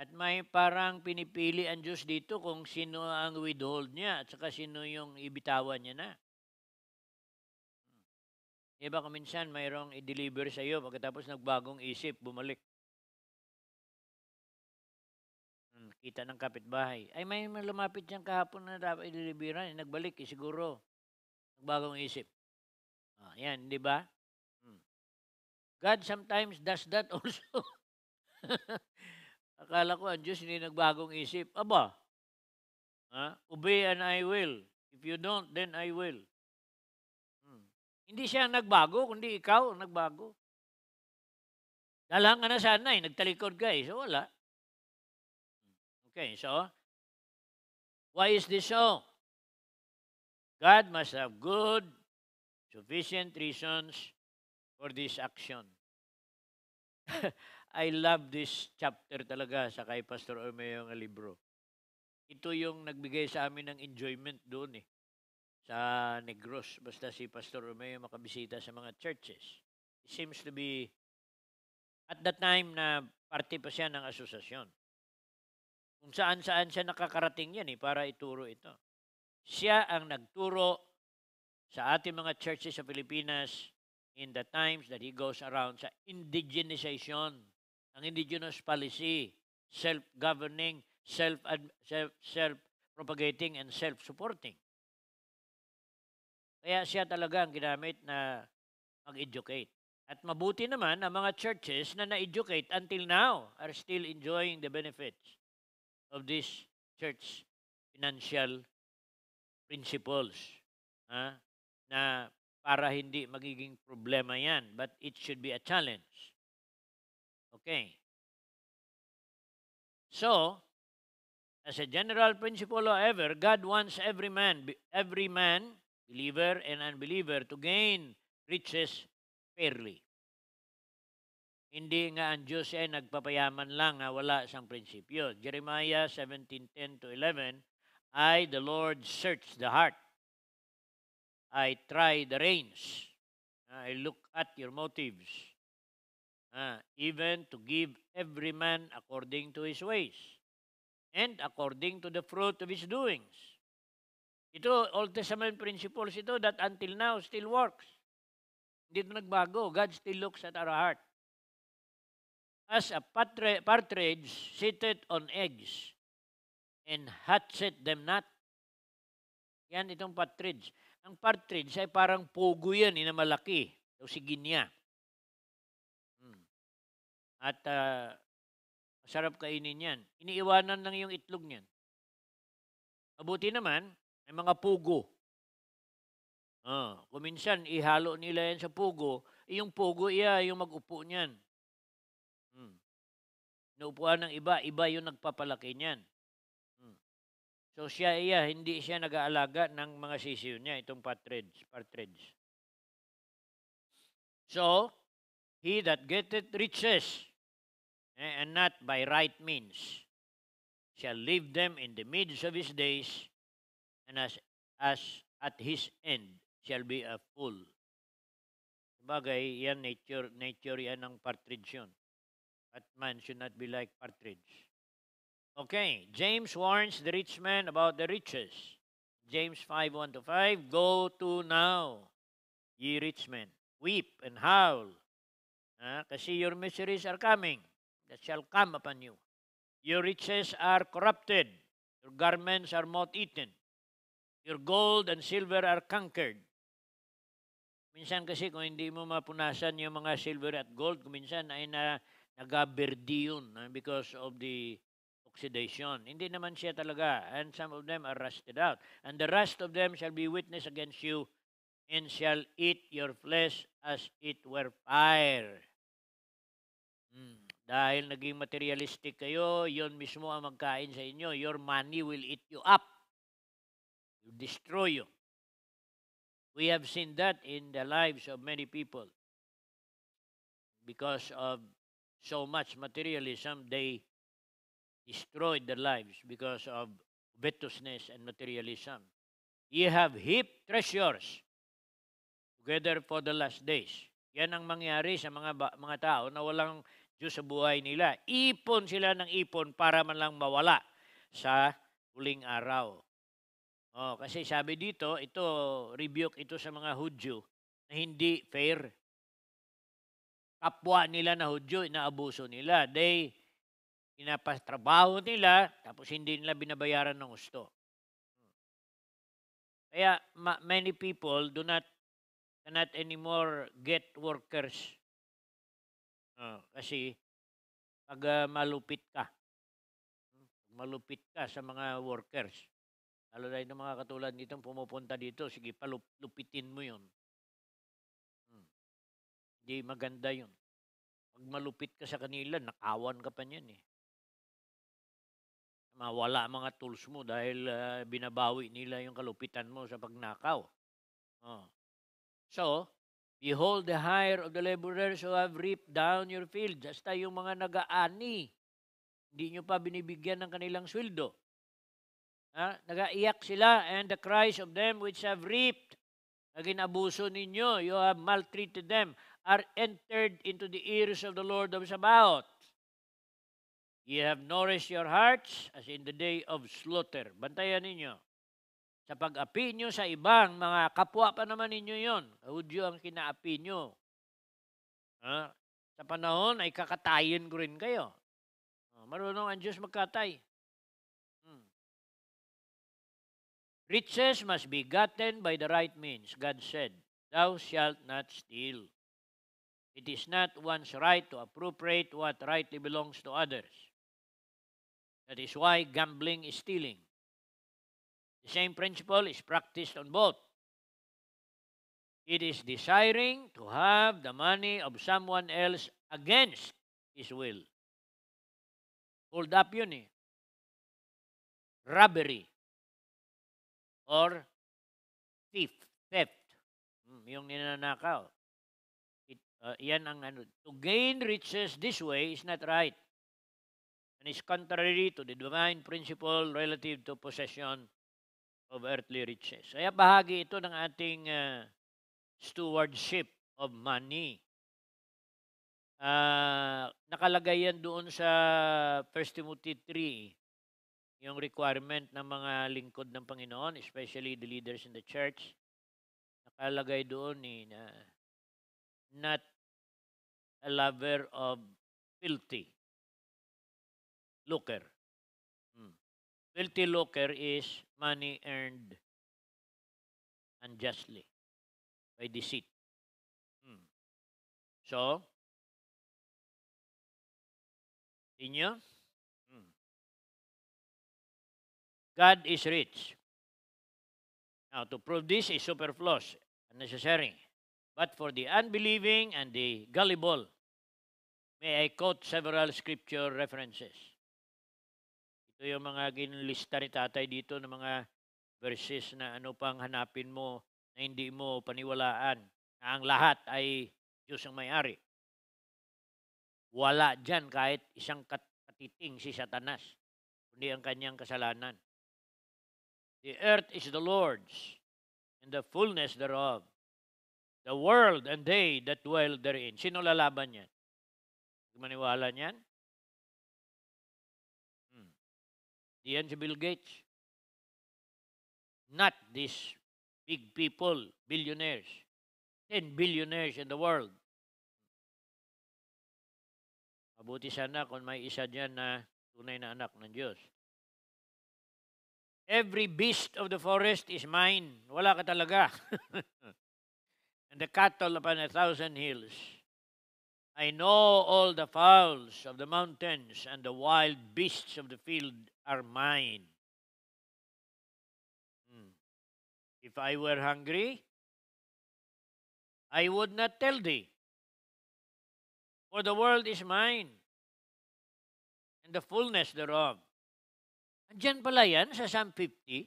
Speaker 1: At may parang pinipili ang Diyos dito kung sino ang withhold niya at saka sino yung ibitawan niya na. Hmm. Iba ka minsan mayroong i-deliver sa iyo pagkatapos nagbagong isip, bumalik. kita ng kapitbahay. Ay may lumapit siyang kahapon na dapat ililibiran, eh, nagbalik eh, siguro. Nagbagong isip. Ah, yan, di ba? Hmm. God sometimes does that [LAUGHS] also. Akala ko ang Diyos hindi nagbagong isip. Aba, ha? obey and I will. If you don't, then I will.
Speaker 2: Hmm. Hindi siya nagbago, kundi ikaw ang nagbago. Dalang ka na sana eh, nagtalikod ka eh, so wala. Okay, so why is this so? God must have good,
Speaker 1: sufficient reasons for this action. [LAUGHS] I love this chapter talaga sa kay Pastor Ormeo ng libro. Ito yung nagbigay sa amin ng enjoyment doon eh. Sa Negros, basta si Pastor Ormeo makabisita sa mga churches. It seems to be, at that time na parte pa siya ng asosasyon. Kung saan-saan siya nakakarating yan eh, para ituro ito. Siya ang nagturo sa ating mga churches sa Pilipinas in the times that he goes around sa indigenization, ang indigenous policy, self-governing, self, self, self-propagating, and self-supporting. Kaya siya talaga ang ginamit na mag-educate. At mabuti naman ang mga churches na na-educate until now are still enjoying the benefits of this church financial principles ha? Ah, na para hindi magiging problema yan. But it should be a challenge. Okay. So, as a general principle, however, God wants every man, every man, believer and unbeliever, to gain riches fairly. Hindi nga ang Diyos ay nagpapayaman lang na ah, wala siyang prinsipyo. Jeremiah 17:10 to 11, I, the Lord, search the heart. I try the reins. I look at your motives. Uh, even to give every man according to his ways and according to the fruit of his doings. Ito, Old Testament principles ito that until now still works. Hindi ito nagbago. God still looks at our heart as a partridge seated on eggs, and hatchet them not. Yan itong partridge. Ang partridge ay parang pogo yan, eh, malaki. Daw si Ginya. Hmm. At uh, ah, masarap kainin yan. Iniiwanan lang yung itlog niyan. Mabuti naman, may mga pugo. Ah, kuminsan, ihalo nila yan sa pugo. Eh, yung pugo, iya, yung mag-upo niyan. Inuupuan ng iba, iba yung nagpapalaki niyan. Hmm. So siya iya, hindi siya nag-aalaga ng mga sisiyo niya, itong partridge. partridge. So, he that getteth riches, eh, and not by right means, shall leave them in the midst of his days, and as, as at his end shall be a fool. Sabagay, yan nature, nature yan ng partridge yun but man should not be like partridge. Okay, James warns the rich man about the riches. James 5 1 to 5 Go to now, ye rich men, weep and howl, uh, kasi your miseries are coming, that shall come upon you. Your riches are corrupted, your garments are moth eaten, your gold and silver are conquered. Minsan kasi kung hindi mo mapunasan yung mga silver at gold, minsan ay na nagaberdi yun uh, because of the oxidation. Hindi naman siya talaga. And some of them are rusted out. And the rest of them shall be witness against you and shall eat your flesh as it were fire. Hmm. Dahil naging materialistic kayo, yon mismo ang magkain sa inyo. Your money will eat you up. Will destroy you. We have seen that in the lives of many people because of so much materialism, they destroyed their lives because of obtuseness and materialism. Ye have heaped treasures together for the last days. Yan ang mangyari sa mga ba, mga tao na walang Diyos sa buhay nila. Ipon sila ng ipon para man lang mawala sa huling araw. Oh, kasi sabi dito, ito rebuke ito sa mga Hudyo na hindi fair kapwa nila na Hudyo, inaabuso nila. They, inapatrabaho nila, tapos hindi nila binabayaran ng gusto. Kaya ma- many people do not cannot anymore get workers. Uh, kasi pag uh, malupit ka, malupit ka sa mga workers. Lalo na yung mga katulad nitong pumupunta dito, sige, palupitin mo yun. Hindi maganda yun. Pag malupit ka sa kanila, nakawan ka pa niyan eh. Mawala mga tools mo dahil uh, binabawi nila yung kalupitan mo sa pagnakaw. Oh. So, behold the hire of the laborers who have reaped down your fields. Hasta yung mga nagaani, hindi nyo pa binibigyan ng kanilang sweldo. Ha? Nagaiyak sila and the cries of them which have reaped. Naging abuso ninyo, you have maltreated them are entered into the ears of the Lord of Sabaoth. Ye have nourished your hearts as in the day of slaughter. Bantayan ninyo. Sa pag-api nyo sa ibang, mga kapwa pa naman ninyo yon. Hudyo ang kinaapi nyo. Ha? Sa panahon ay kakatayin ko rin kayo. Oh, marunong ang Diyos magkatay. Hmm. Riches must be gotten by the right means, God said. Thou shalt not steal. It is not one's right to appropriate what rightly belongs to others. That is why gambling is stealing. The same principle is practiced on both. It is desiring to have the money of someone else against his will. Hold up yun eh. Robbery.
Speaker 2: Or thief, theft. Hmm,
Speaker 1: yung ninanakaw. Uh, ah, yan ang ano. To gain riches this way is not right. And is contrary to the divine principle relative to possession of earthly riches. Kaya bahagi ito ng ating uh, stewardship of money. Uh, nakalagay yan doon sa 1 Timothy 3, yung requirement ng mga lingkod ng Panginoon, especially the leaders in the church. Nakalagay doon ni eh, na not a lover of
Speaker 2: filthy lucre. Hmm. Filthy lucre is money earned unjustly by deceit. Hmm. So, inyo, hmm. God
Speaker 1: is rich. Now, to prove this is superfluous, unnecessary but for the unbelieving and the gullible. May I quote several scripture references. Ito yung mga ginlista ni tatay dito ng mga verses na ano pang hanapin mo na hindi mo paniwalaan na ang lahat ay Diyos ang may-ari. Wala dyan kahit isang katiting si Satanas, kundi ang kanyang kasalanan. The earth is the Lord's, and the fullness thereof, The world and they that dwell therein. Sino lalaban yan? Maniwala
Speaker 2: niyan? Hmm. Yan si Bill Gates. Not these big people, billionaires. 10 billionaires in the world.
Speaker 1: Mabuti sana kung may isa dyan na tunay na anak ng Diyos. Every beast of the forest is mine. Wala ka talaga. [LAUGHS] and the cattle upon a thousand hills. I know all the fowls of the mountains and the wild beasts of the field are mine.
Speaker 2: Hmm. If I were hungry, I would not tell thee, for the world is mine and the fullness thereof. Andiyan pala yan sa Psalm 50,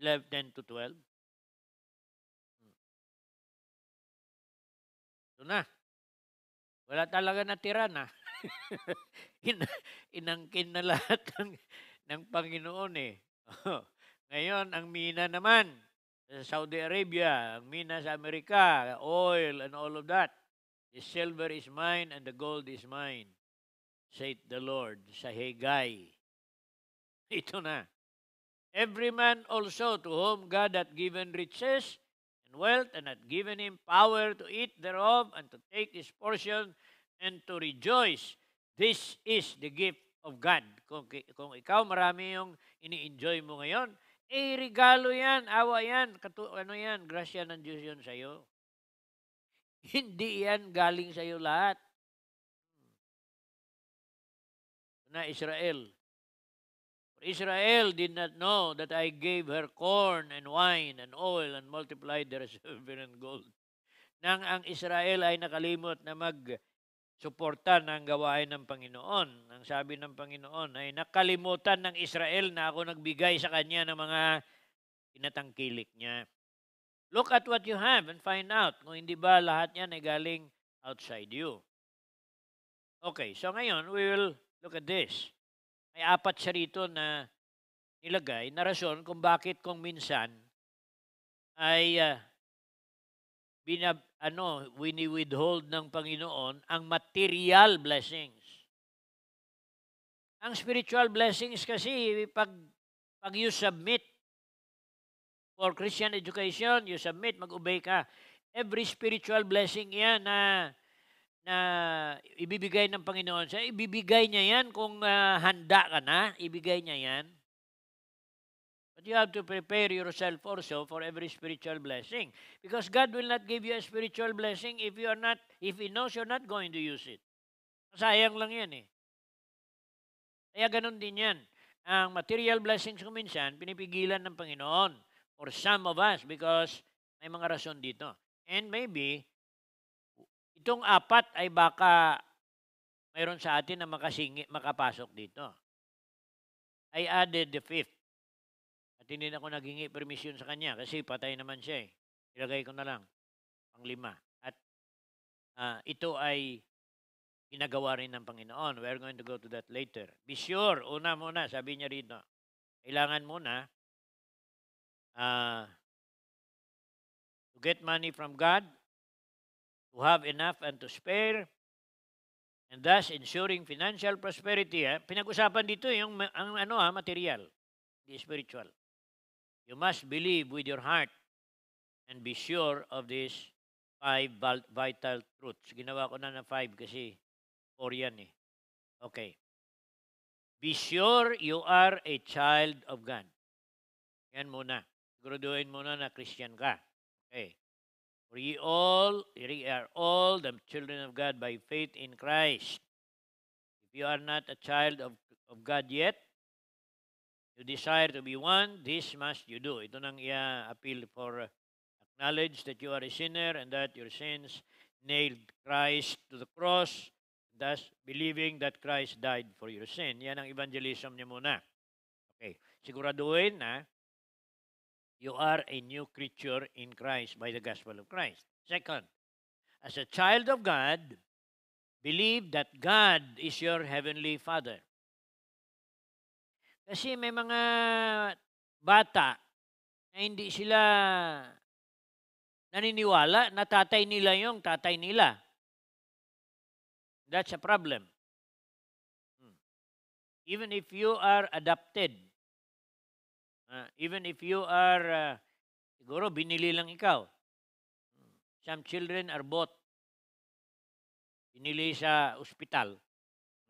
Speaker 2: 11 to 12.
Speaker 1: Ito na. Wala talaga natira na. [LAUGHS] In, inangkin na lahat ng, ng Panginoon eh. Oh, ngayon, ang mina naman, sa Saudi Arabia, ang mina sa Amerika, oil and all of that. The silver is mine and the gold is mine, saith the Lord sa Haggai. Ito na. Every man also to whom God hath given riches, and wealth, and had given him power to eat thereof, and to take his portion, and to rejoice. This is the gift of God. Kung, kung ikaw marami yung ini-enjoy mo ngayon, eh regalo yan, awa yan, katu, ano yan, grasya ng Diyos yun sa'yo. [LAUGHS] Hindi yan galing sa'yo lahat. Hmm. Na Israel, Israel did not know that I gave her corn and wine and oil and multiplied their [LAUGHS] silver and gold. Nang ang Israel ay nakalimot na mag-suporta ng gawain ng Panginoon. Ang sabi ng Panginoon ay nakalimutan ng Israel na ako nagbigay sa kanya ng mga tinatangkilik niya. Look at what you have and find out kung hindi ba lahat yan ay galing outside you. Okay, so ngayon we will look at this. May apat siya rito na nilagay na rason kung bakit kung minsan ay uh, binab, ano, wini-withhold ng Panginoon ang material blessings. Ang spiritual blessings kasi pag pag you submit for Christian education, you submit, mag-obey ka. Every spiritual blessing yan na na ibibigay ng Panginoon siya, ibibigay niya yan kung uh, handa ka na, ibigay niya yan. But you have to prepare yourself also for every spiritual blessing. Because God will not give you a spiritual blessing if you are not, if He knows you're not going to use it. Sayang lang yan eh. Kaya ganun din yan. Ang material blessings kung minsan, pinipigilan ng Panginoon for some of us because may mga rason dito. And maybe, Itong apat ay baka mayroon sa atin na makasingi, makapasok dito. I added the fifth. At hindi na ako nagingi permission sa kanya kasi patay naman siya eh. Ilagay ko na lang pang lima. At uh, ito ay ginagawa rin ng Panginoon. We're going to go to that later. Be sure, una muna, sabi niya rito, kailangan muna uh, to get money from God to have enough and to spare, and thus ensuring financial prosperity. Eh? Pinag-usapan dito yung ang ano ha, ah, material, the spiritual. You must believe with your heart and be sure of these five vital truths. Ginawa ko na na five kasi four yan eh. Okay. Be sure you are a child of God. Yan muna. Siguraduhin muna na Christian ka. Okay. For ye all, ye are all the children of God by faith in Christ. If you are not a child of, of God yet, you desire to be one, this must you do. Ito nang i-appeal for uh, acknowledge that you are a sinner and that your sins nailed Christ to the cross, thus believing that Christ died for your sin. Yan ang evangelism niya muna. Okay. Siguraduhin na ah, you are a new creature in Christ by the gospel of Christ. Second, as a child of God, believe that God is your heavenly Father. Kasi may mga bata na hindi sila naniniwala na
Speaker 2: tatay nila yung tatay nila. That's a problem. Hmm. Even if you are adopted,
Speaker 1: Ah, even if you are, uh, siguro binili lang ikaw. Some children are bought. Binili sa ospital.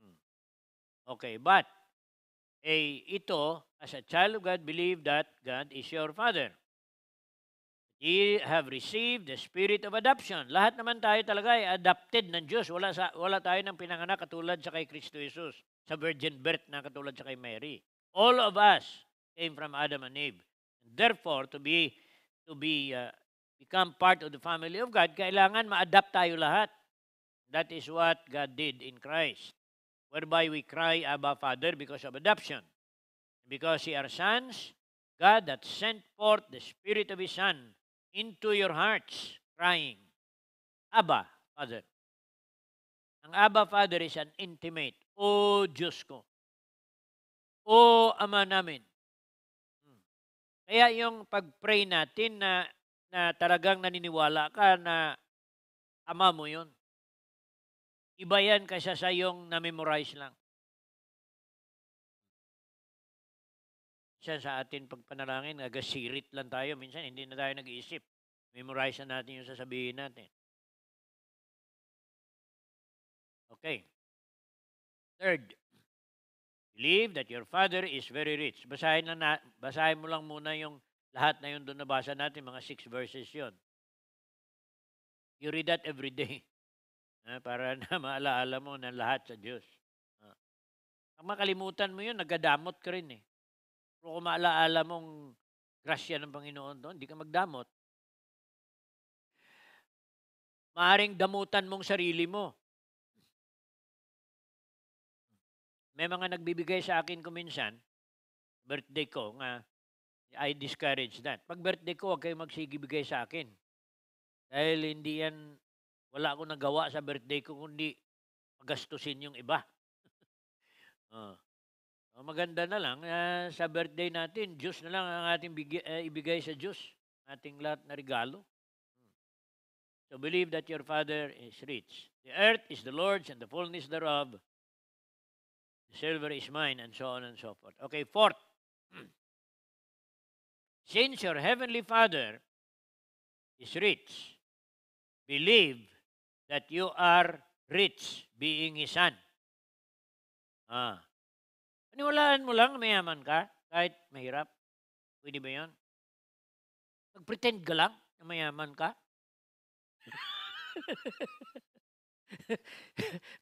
Speaker 1: Hmm. Okay, but eh, ito, as a child of God, believe that God is your Father. You have received the spirit of adoption. Lahat naman tayo talaga ay adopted ng Diyos. Wala, sa, wala tayo ng pinanganak katulad sa kay Kristo Jesus, sa virgin birth na katulad sa kay Mary. All of us came from Adam and Eve. And therefore, to be to be uh, become part of the family of God, kailangan ma-adapt tayo lahat. That is what God did in Christ, whereby we cry, Abba, Father, because of adoption. Because we are sons, God that sent forth the Spirit of His Son into your hearts, crying, Abba, Father. Ang Abba, Father is an intimate. O Diyos ko. O Ama namin. Kaya yung pag-pray natin na, na talagang naniniwala ka na ama mo yun. Iba yan kaysa sa yung na-memorize lang. Siya sa atin pagpanalangin, agasirit lang tayo. Minsan hindi na tayo nag-iisip. Memorize na natin yung sasabihin
Speaker 2: natin. Okay.
Speaker 1: Third, believe that your father is very rich. Basahin, na, na basahin mo lang muna yung lahat na yun doon nabasa natin, mga six verses yon. You read that every day. Ha, [LAUGHS] ah, para na [LAUGHS] maalaala mo ng lahat sa Diyos. Ha. Ah. Ang makalimutan mo yun, nagadamot ka rin eh. Pero kung maalaala mong grasya ng Panginoon doon, hindi ka magdamot.
Speaker 2: Maaring damutan mong sarili mo
Speaker 1: may mga nagbibigay sa akin kuminsan, birthday ko, nga, I discourage that. Pag birthday ko, huwag kayo magsigibigay sa akin. Dahil hindi yan, wala akong nagawa sa birthday ko, kundi magastusin yung iba. [LAUGHS] Oh. oh. Maganda na lang, uh, sa birthday natin, Diyos na lang ang ating bigay, uh, eh, ibigay sa Diyos, ating lahat na regalo. Hmm. So believe that your Father is rich. The earth is the Lord's and the fullness thereof, silver is mine, and so on and so forth. Okay, fourth.
Speaker 2: [CLEARS THROAT] Since your heavenly Father is rich,
Speaker 1: believe that you are rich being his son. Ah. Paniwalaan mo lang, mayaman ka, kahit mahirap. Pwede ba yun? Mag-pretend ka lang na mayaman ka. [LAUGHS] [LAUGHS]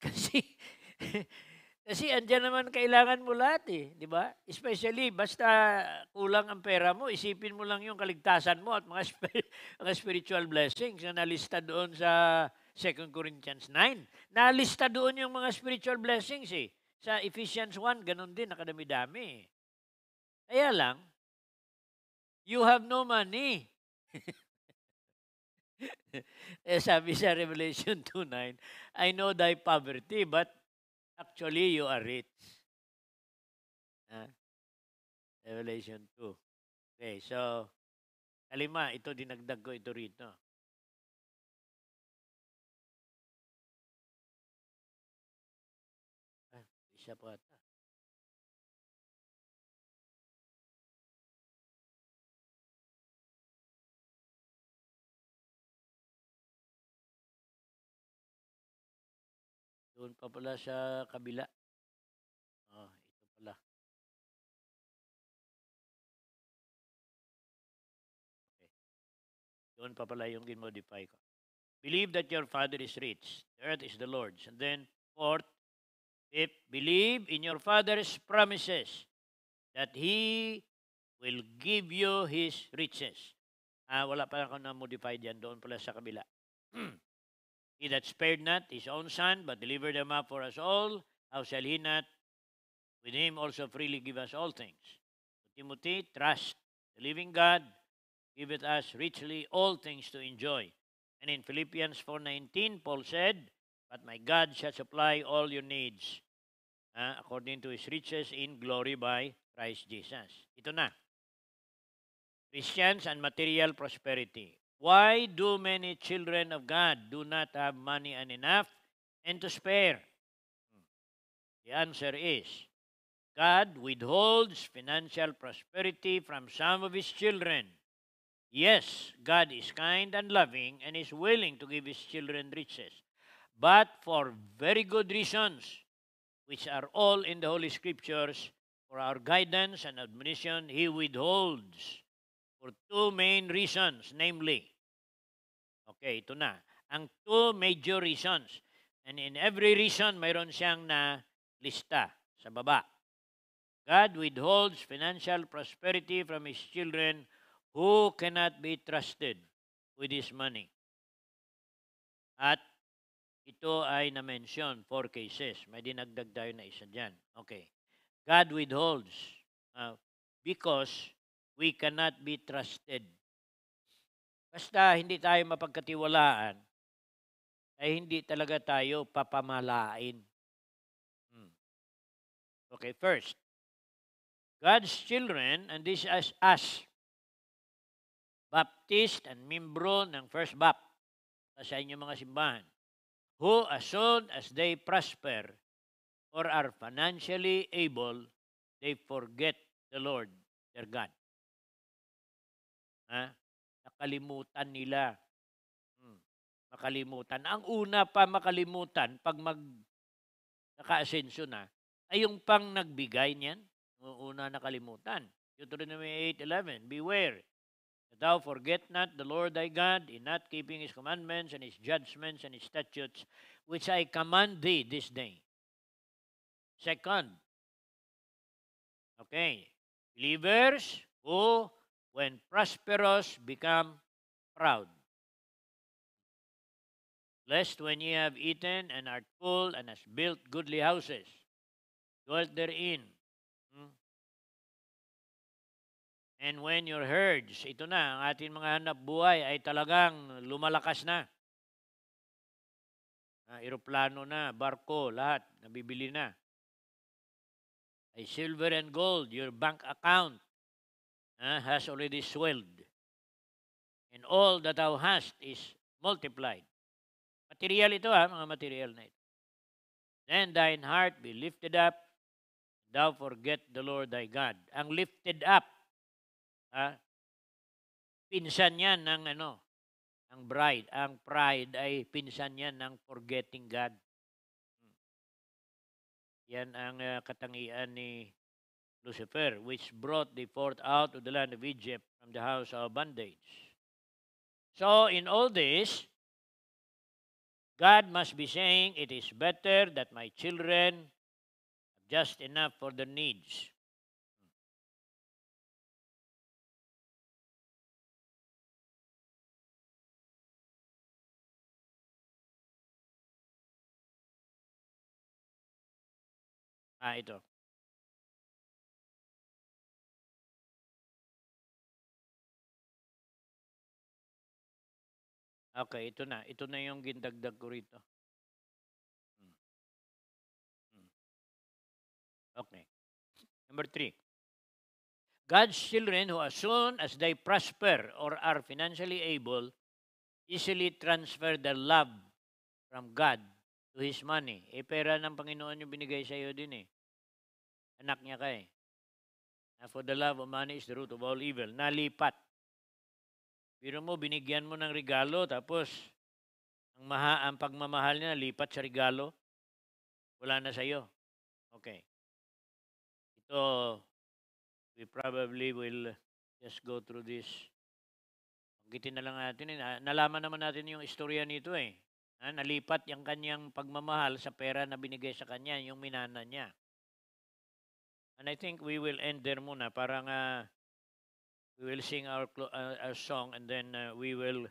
Speaker 1: Kasi [LAUGHS] Kasi andyan naman kailangan mo lahat eh, di ba? Especially, basta kulang ang pera mo, isipin mo lang yung kaligtasan mo at mga, [LAUGHS] sp- mga spiritual blessings na nalista doon sa 2 Corinthians 9. Nalista doon yung mga spiritual blessings eh. Sa Ephesians 1, ganun din, nakadami-dami. Eh. Kaya lang, you have no money. [LAUGHS] eh, sabi sa Revelation 2.9, I know thy poverty, but Actually, you are rich. Huh? Ah, Revelation 2.
Speaker 2: Okay, so, kalima, ito dinagdag ko ito rito. Ah, isa po ito. Doon pa pala sa kabila. Ah, ito pala. Okay. Doon pa pala yung ginmodify ko.
Speaker 1: Believe that your Father is rich. The earth is the Lord's. And then, fourth, fifth, believe in your Father's promises that He will give you His riches. Ah, wala pa ako na-modify diyan. Doon pala sa kabila. [CLEARS THROAT] He that spared not his own son, but delivered him up for us all, how shall he not with him also freely give us all things? Timothy, trust the living God, giveth us richly all things to enjoy. And in Philippians 4.19, Paul said, But my God shall supply all your needs uh, according to His riches in glory by Christ Jesus. Ito na. Christians and material prosperity. Why do many children of God do not have money and enough and to spare? Hmm. The answer is God withholds financial prosperity from some of his children. Yes, God is kind and loving and is willing to give his children riches, but for very good reasons, which are all in the Holy Scriptures. For our guidance and admonition, he withholds for two main reasons namely, Okay, ito na. Ang two major reasons. And in every reason, mayroon siyang na lista sa baba. God withholds financial prosperity from His children who cannot be trusted with His money. At ito ay na-mention, four cases. May dinagdag tayo na isa dyan. Okay. God withholds uh, because we cannot be trusted Basta hindi tayo mapagkatiwalaan, ay hindi talaga tayo papamalain. Hmm.
Speaker 2: Okay, first, God's children, and this is
Speaker 1: us, Baptist and membro ng First Baptist sa inyong mga simbahan, who as soon as they prosper or are financially able, they forget the Lord, their God. Ha? Ah? makalimutan nila. Hmm. Makalimutan. Ang una pa makalimutan pag mag naka-asenso na ay yung pang nagbigay niyan. Yung una nakalimutan. Deuteronomy 8:11, Beware that thou forget not the Lord thy God in not keeping his commandments and his judgments and his statutes which I command thee this day. Second, okay, believers who when prosperous become proud. Lest when ye have eaten and are full and has built goodly houses, dwell therein. Hmm? And when your herds, ito na, ang ating mga hanap buhay ay talagang lumalakas na. Uh, ah, aeroplano na, barko, lahat, nabibili na. Ay silver and gold, your bank account uh, has already swelled, and all that thou hast is multiplied. Material ito ha, ah, mga material na ito. Then thine heart be lifted up, thou forget the Lord thy God. Ang lifted up, ha, pinsan yan ng ano, ang bride. Ang pride ay pinsan yan ng forgetting God. Hmm. Yan ang uh, katangian ni Lucifer, which brought the fourth out of the land of Egypt from the house of bondage. So, in all this, God must be saying, It is better that my children have
Speaker 2: just enough for their needs. Ah, ito. Okay, ito na. Ito na yung gindagdag ko rito.
Speaker 3: Hmm. Hmm.
Speaker 1: Okay. Number three. God's children who as soon as they prosper or are financially able easily transfer their love from God to His money. Eh, pera ng Panginoon yung binigay sa iyo din eh. Anak niya ka eh. for the love of money is the root of all evil. Nalipat. Pero mo, binigyan mo ng regalo, tapos ang, maha, ang pagmamahal niya lipat sa regalo, wala na sa'yo. Okay. Ito, we probably will just go through this. Pagkitin na lang natin. Eh. Nalaman naman natin yung istorya nito eh. Ha, nalipat yung kanyang pagmamahal sa pera na binigay sa kanya, yung minana niya. And I think we will end there muna para nga we will sing our, uh, our song and then uh, we will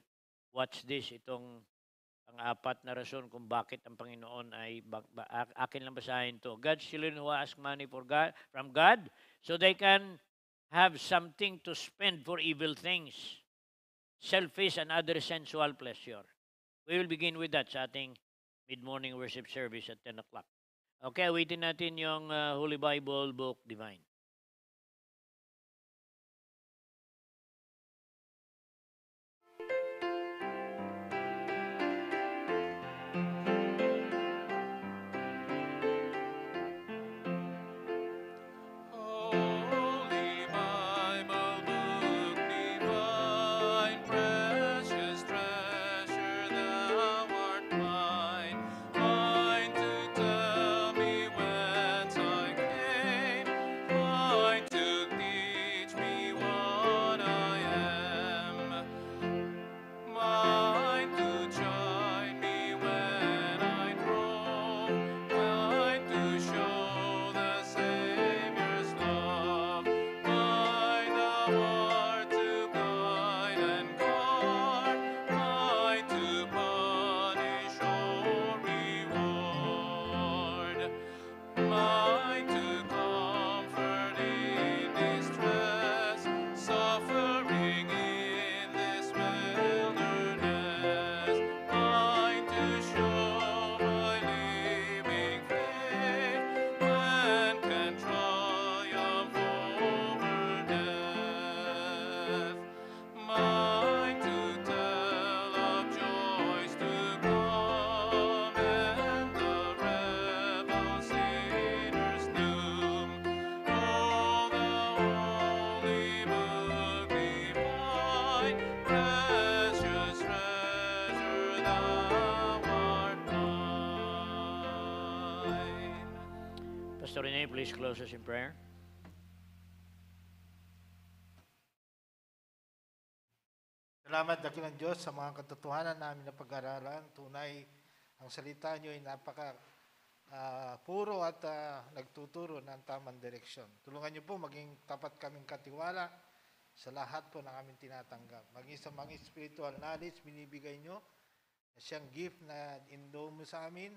Speaker 1: watch this, itong ang apat na rason kung bakit ang Panginoon ay ba, ba, akin lang basahin to. God's children who ask money for God, from God so they can have something to spend for evil things, selfish and other sensual pleasure. We will begin with that sa ating mid-morning worship service at 10 o'clock. Okay, waitin natin yung uh, Holy Bible Book Divine. please close us in prayer? Salamat dakilang Diyos sa mga katotohanan namin na pag-aralan. Tunay, ang salita niyo ay napaka uh, puro at uh, nagtuturo ng tamang direksyon. Tulungan niyo po maging tapat kaming katiwala sa lahat po ng aming tinatanggap. Maging sa mga spiritual knowledge binibigay niyo na siyang gift na indow mo sa amin,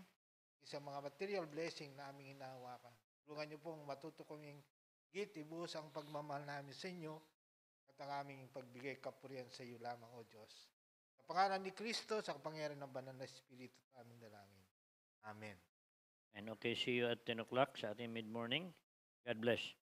Speaker 1: isang mga material blessing na aming hinahawakan. Tulungan niyo pong matuto kaming gitibos ang pagmamahal namin sa inyo at ang aming pagbigay kapurihan sa iyo lamang, O Diyos. Sa pangalan ni Kristo, sa kapangyarihan ng Banal na Espiritu, aming dalangin. Amen. And okay, see you at 10 o'clock sa
Speaker 2: ating mid-morning. God bless.